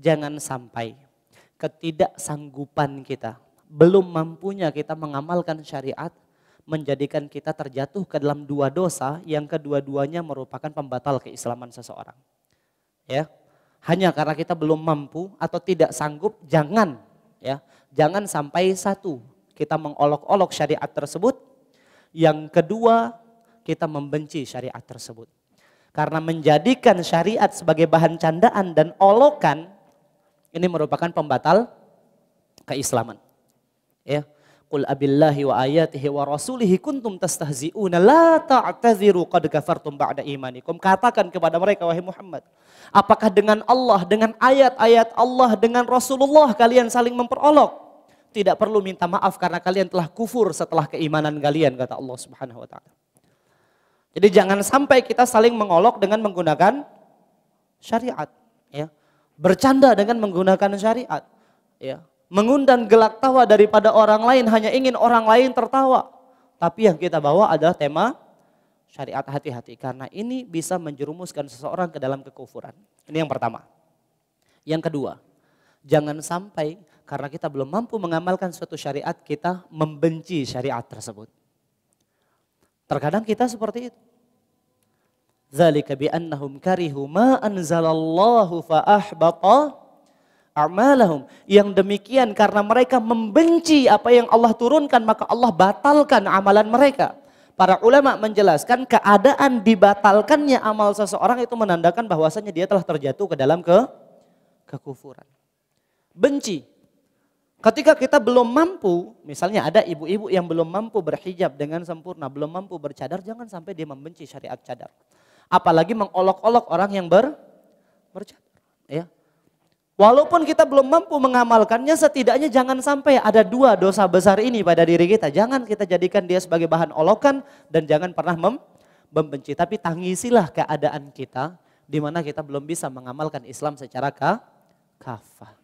Jangan sampai ketidaksanggupan kita, belum mampunya kita mengamalkan syariat, menjadikan kita terjatuh ke dalam dua dosa yang kedua-duanya merupakan pembatal keislaman seseorang. Ya, hanya karena kita belum mampu atau tidak sanggup, jangan ya, jangan sampai satu kita mengolok-olok syariat tersebut yang kedua, kita membenci syariat tersebut. Karena menjadikan syariat sebagai bahan candaan dan olokan, ini merupakan pembatal keislaman. Ya. Qul abillahi wa ayatihi wa rasulihi kuntum tastahzi'una la ta'taziru qad kafartum ba'da imanikum. Katakan kepada mereka wahai Muhammad, apakah dengan Allah, dengan ayat-ayat Allah, dengan Rasulullah kalian saling memperolok? tidak perlu minta maaf karena kalian telah kufur setelah keimanan kalian kata Allah Subhanahu wa taala. Jadi jangan sampai kita saling mengolok dengan menggunakan syariat ya. Bercanda dengan menggunakan syariat ya. Mengundang gelak tawa daripada orang lain hanya ingin orang lain tertawa. Tapi yang kita bawa adalah tema syariat hati-hati karena ini bisa menjerumuskan seseorang ke dalam kekufuran. Ini yang pertama. Yang kedua, Jangan sampai karena kita belum mampu mengamalkan suatu syariat, kita membenci syariat tersebut. Terkadang kita seperti itu. Zalika bi'annahum karihu ma anzalallahu fa'ahbata a'malahum. Yang demikian karena mereka membenci apa yang Allah turunkan, maka Allah batalkan amalan mereka. Para ulama menjelaskan keadaan dibatalkannya amal seseorang itu menandakan bahwasanya dia telah terjatuh ke dalam ke kekufuran benci. Ketika kita belum mampu, misalnya ada ibu-ibu yang belum mampu berhijab dengan sempurna, belum mampu bercadar, jangan sampai dia membenci syariat cadar. Apalagi mengolok-olok orang yang ber bercadar. Ya. Walaupun kita belum mampu mengamalkannya, setidaknya jangan sampai ada dua dosa besar ini pada diri kita. Jangan kita jadikan dia sebagai bahan olokan dan jangan pernah mem membenci. Tapi tangisilah keadaan kita di mana kita belum bisa mengamalkan Islam secara ka kafah.